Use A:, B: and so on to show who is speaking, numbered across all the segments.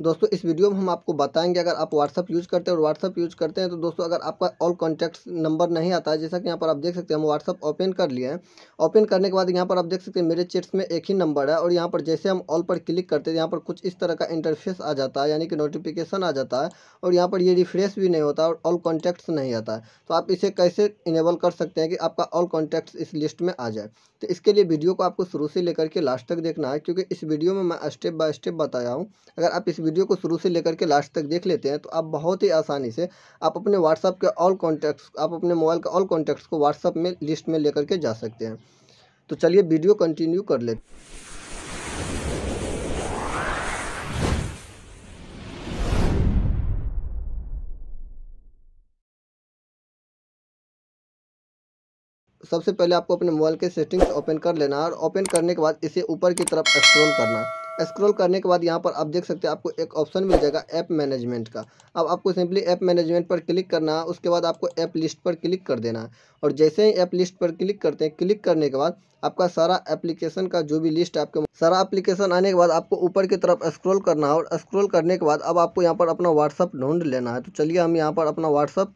A: दोस्तों इस वीडियो में हम आपको बताएंगे अगर आप व्हाट्सअप यूज़ करते हैं और व्हाट्सअप यूज़ करते हैं तो दोस्तों अगर आपका ऑल कॉन्टैक्ट नंबर नहीं आता है जैसा कि यहाँ पर आप देख सकते हैं हम व्हाट्सअप ओपन कर लिए हैं ओपन करने के बाद यहाँ पर आप देख सकते हैं मेरे चेट्स में एक ही नंबर है और यहाँ पर जैसे हम ऑल पर क्लिक करते हैं यहाँ पर कुछ इस तरह का इंटरफेस आ जाता है यानी कि नोटिफिकेशन आ जाता है और यहाँ पर ये रिफ्रेश भी नहीं होता और ऑल कॉन्टैक्ट्स नहीं आता है तो आप इसे कैसे इनेबल कर सकते हैं कि आपका ऑल कॉन्टैक्ट्स इस लिस्ट में आ जाए तो इसके लिए वीडियो को आपको शुरू से लेकर के लास्ट तक देखना है क्योंकि इस वीडियो में मैं स्टेप बाय स्टेप बताया हूँ अगर आप इस वीडियो को शुरू से लेकर के लास्ट तक देख लेते हैं तो आप बहुत ही आसानी से आप अपने व्हाट्सअप के ऑल कॉन्टैक्ट्स आप अपने मोबाइल के ऑल कॉन्टैक्ट्स को व्हाट्सअप में लिस्ट में लेकर के जा सकते हैं तो चलिए वीडियो कंटिन्यू कर लेते सबसे पहले आपको अपने मोबाइल के सेटिंग्स ओपन कर लेना और ओपन करने के बाद इसे ऊपर की तरफ स्क्रॉल करना है स्क्रॉल करने के बाद यहाँ पर आप देख सकते हैं आपको एक ऑप्शन मिल जाएगा ऐप मैनेजमेंट का अब आपको सिंपली ऐप मैनेजमेंट पर क्लिक करना है उसके बाद आपको ऐप लिस्ट पर क्लिक कर देना है और जैसे ही ऐप लिस्ट पर क्लिक करते हैं क्लिक करने के बाद आपका सारा एप्लीकेशन का जो भी लिस्ट आपके सारा एप्लीकेशन आने के बाद आपको ऊपर की तरफ स्क्रोल करना है और स्क्रोल करने के बाद अब आपको यहाँ पर अपना व्हाट्सअप ढूंढ लेना है तो चलिए हम यहाँ पर अपना व्हाट्सअप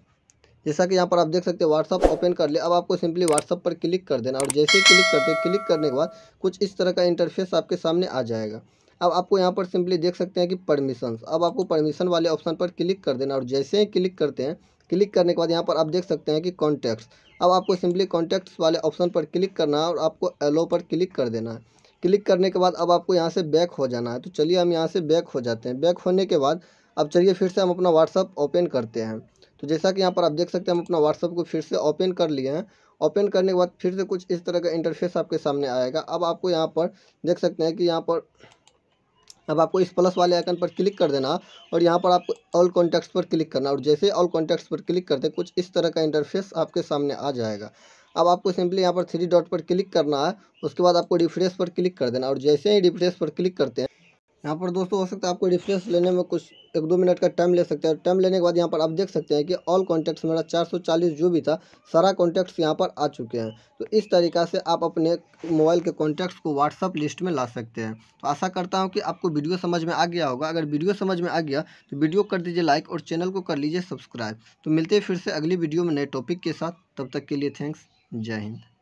A: जैसा कि यहाँ पर आप देख सकते हैं व्हाट्सअप ओपन कर ले अब आपको सिंपली व्हाट्सअप पर क्लिक कर देना और जैसे ही क्लिक करते क्लिक करने के बाद कुछ इस तरह का इंटरफेस आपके सामने आ जाएगा अब आपको यहाँ पर सिंपली देख सकते हैं कि परमिशंस अब आपको परमिशन वाले ऑप्शन पर क्लिक कर देना और जैसे ही क्लिक करते हैं क्लिक करने के बाद यहाँ पर आप देख सकते हैं कि कॉन्टैक्ट्स अब आपको सिंपली कॉन्टैक्ट्स वाले ऑप्शन पर क्लिक करना है और आपको एलो पर क्लिक कर देना है क्लिक करने के बाद अब आपको यहाँ से बैक हो जाना है तो चलिए हम यहाँ से बैक हो जाते हैं बैक होने के बाद अब चलिए फिर से हम अपना व्हाट्सअप ओपन करते हैं तो जैसा कि यहाँ पर आप देख सकते हैं हम अपना व्हाट्सअप को फिर से ओपन कर लिए हैं ओपन करने के बाद फिर से कुछ इस तरह का इंटरफेस आपके सामने आएगा अब आपको यहाँ पर देख सकते हैं कि यहाँ पर अब आपको इस प्लस वाले आइकन पर क्लिक कर देना और यहाँ पर आपको ऑल कॉन्टैक्ट्स पर क्लिक करना और जैसे ऑल कॉन्टैक्ट्स पर क्लिक करते कुछ इस तरह का इंटरफेस आपके सामने आ जाएगा अब आपको सिंपली यहाँ पर थ्री डॉट पर क्लिक करना है उसके बाद आपको रिफ्रेश पर क्लिक कर देना और जैसे ही रिफ्रेश पर क्लिक करते हैं यहाँ पर दोस्तों हो सकता है आपको रिफ्रेश लेने में कुछ एक दो मिनट का टाइम ले सकते हैं टाइम लेने के बाद यहाँ पर आप देख सकते हैं कि ऑल कॉन्टैक्ट्स मेरा 440 जो भी था सारा कॉन्टैक्ट्स यहाँ पर आ चुके हैं तो इस तरीका से आप अपने मोबाइल के कॉन्टैक्ट्स को व्हाट्सअप लिस्ट में ला सकते हैं तो आशा करता हूँ कि आपको वीडियो समझ में आ गया होगा अगर वीडियो समझ में आ गया तो वीडियो कर दीजिए लाइक और चैनल को कर लीजिए सब्सक्राइब तो मिलते फिर से अगली वीडियो में नए टॉपिक के साथ तब तक के लिए थैंक्स जय हिंद